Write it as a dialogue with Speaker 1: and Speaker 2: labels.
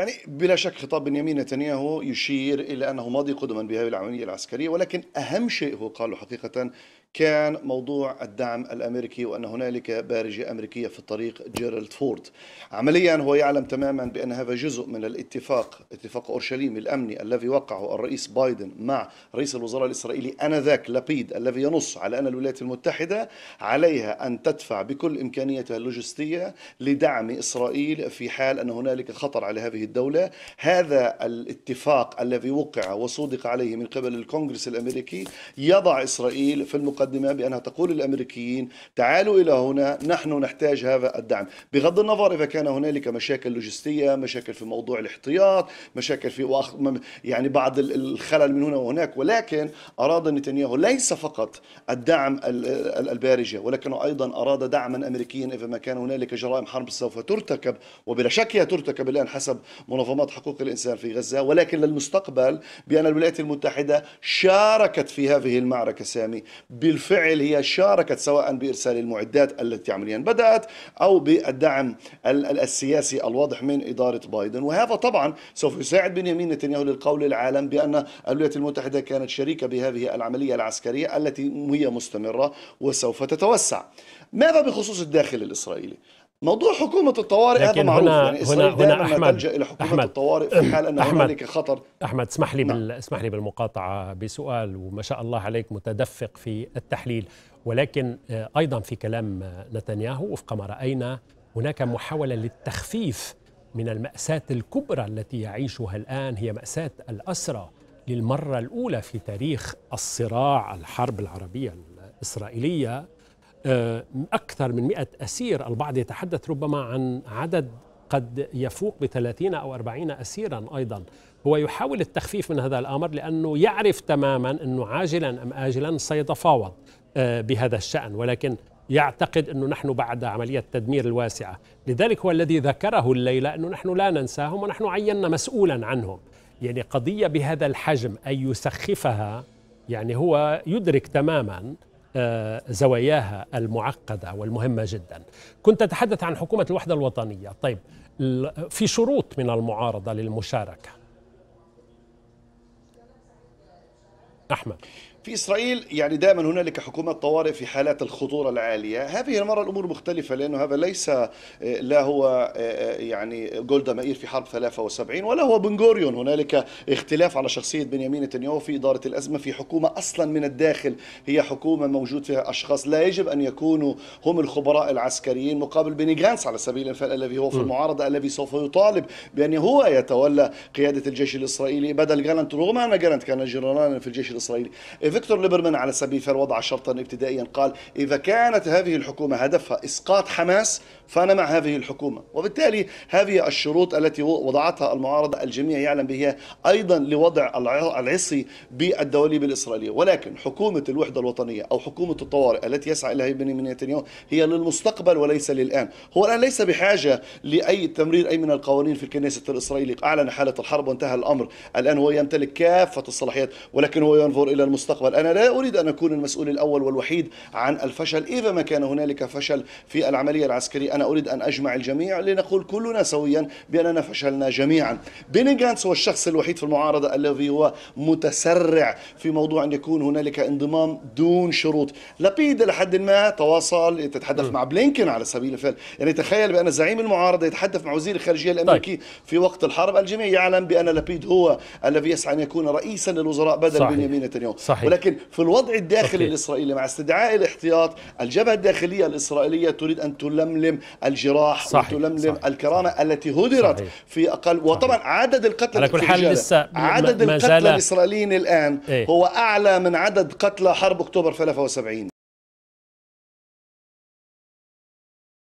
Speaker 1: يعني بلا شك خطاب بنيامين نتنياهو يشير إلى أنه ماضي قدما بهذه العملية العسكرية ولكن أهم شيء هو قاله حقيقة كان موضوع الدعم الأمريكي وأن هنالك بارجة أمريكية في الطريق جيرالد فورد عمليا هو يعلم تماما بأن هذا جزء من الاتفاق اتفاق اورشليم الأمني الذي وقعه الرئيس بايدن مع رئيس الوزراء الإسرائيلي آنذاك لابيد الذي ينص على أن الولايات المتحدة عليها أن تدفع بكل إمكانيتها اللوجستية لدعم إسرائيل في حال أن هنالك خطر على هذه الدولة هذا الاتفاق الذي وقع وصودق عليه من قبل الكونغرس الأمريكي يضع إسرائيل في المقدمة بأنها تقول للأمريكيين تعالوا إلى هنا نحن نحتاج هذا الدعم بغض النظر إذا كان هنالك مشاكل لوجستية مشاكل في موضوع الاحتياط مشاكل في وأخ... يعني بعض الخلل من هنا وهناك ولكن أراد نتنياهو ليس فقط الدعم البارجة ولكنه أيضا أراد دعما أمريكيا إذا ما كان هنالك جرائم حرب سوف ترتكب وبلا شك هي ترتكب الآن حسب منظمات حقوق الإنسان في غزة ولكن للمستقبل بأن الولايات المتحدة شاركت في هذه المعركة سامي بالفعل هي شاركت سواء بإرسال المعدات التي عمليا بدأت أو بالدعم السياسي الواضح من إدارة بايدن وهذا طبعا سوف يساعد بنيامين نتنياهو للقول للعالم بأن الولايات المتحدة كانت شريكة بهذه العملية العسكرية التي هي مستمرة وسوف تتوسع ماذا بخصوص الداخل الإسرائيلي؟ موضوع حكومة الطوارئ هذا معروف هنا يعني إسرائيل هنا, هنا أحمد تلجأ إلى حكومة أحمد الطوارئ في حال أن هنالك خطر
Speaker 2: أحمد اسمح لي نعم. بال... اسمح لي بالمقاطعة بسؤال وما شاء الله عليك متدفق في التحليل ولكن آه، أيضا في كلام آه، نتنياهو وفق ما رأينا هناك محاولة للتخفيف من المأساة الكبرى التي يعيشها الآن هي مأساة الأسرى للمرة الأولى في تاريخ الصراع الحرب العربية الإسرائيلية آه، أكثر من 100 أسير البعض يتحدث ربما عن عدد قد يفوق ب 30 أو 40 أسيرا أيضا هو يحاول التخفيف من هذا الأمر لأنه يعرف تماما أنه عاجلا أم آجلا سيتفاوض آه، بهذا الشأن ولكن يعتقد أنه نحن بعد عملية تدمير الواسعة لذلك هو الذي ذكره الليلة أنه نحن لا ننساهم ونحن عينا مسؤولا عنهم يعني قضية بهذا الحجم أن يسخفها يعني هو يدرك تماما آه، زواياها المعقدة والمهمة جدا كنت أتحدث عن حكومة الوحدة الوطنية طيب في شروط من المعارضة للمشاركة
Speaker 1: أحمد في إسرائيل يعني دائما هنالك حكومة طوارئ في حالات الخطورة العالية هذه المرة الأمور مختلفة لأنه هذا ليس آه، لا هو آه، آه، يعني جولدا مائير في حرب 73 ولا هو بنغوريون هنالك اختلاف على شخصية بنيامين نتنياهو في إدارة الأزمة في حكومة أصلا من الداخل هي حكومة موجود فيها أشخاص لا يجب أن يكونوا هم الخبراء العسكريين مقابل بيني جانس على سبيل المثال الذي هو في المعارضة الذي سوف يطالب بأن هو يتولى قيادة الجيش الإسرائيلي بدل جالنت رغم أن جالنت كان جنرالا في الجيش الإسرائيلي فيكتور ليبرمان على سبيل المثال وضع شرطا ابتدائيا قال إذا كانت هذه الحكومة هدفها إسقاط حماس فأنا مع هذه الحكومة وبالتالي هذه الشروط التي وضعتها المعارضة الجميع يعلم بها أيضا لوضع العصي بالدواليب الإسرائيلية ولكن حكومة الوحدة الوطنية أو حكومة الطوارئ التي يسعى إليها من نتنياهو هي للمستقبل وليس للآن هو الآن ليس بحاجة لأي تمرير أي من القوانين في الكنيسة الإسرائيلي أعلن حالة الحرب وانتهى الأمر الآن هو يمتلك كافة الصلاحيات ولكن هو ينظر إلى المستقبل المستقبل أنا لا أريد أن أكون المسؤول الأول والوحيد عن الفشل إذا ما كان هنالك فشل في العملية العسكرية أنا أريد أن أجمع الجميع لنقول كلنا سويا بأننا فشلنا جميعا بيني جانس هو الشخص الوحيد في المعارضة الذي هو متسرع في موضوع أن يكون هنالك انضمام دون شروط لبيد لحد ما تواصل يتحدث مع بلينكن على سبيل المثال يعني تخيل بأن زعيم المعارضة يتحدث مع وزير الخارجية الأمريكي طيب. في وقت الحرب الجميع يعلم بأن لبيد هو الذي يسعى أن يكون رئيسا للوزراء بدل بنيامين نتنياهو ولكن في الوضع الداخلي الإسرائيلي مع استدعاء الاحتياط الجبهة الداخلية الإسرائيلية تريد أن تلملم الجراح صحيح. وتلملم صحيح. الكرامة صحيح. التي هدرت صحيح. في أقل وطبعا عدد القتلى على كل حال لسه عدد القتلى الإسرائيليين الآن إيه؟ هو أعلى من عدد قتلى حرب أكتوبر 73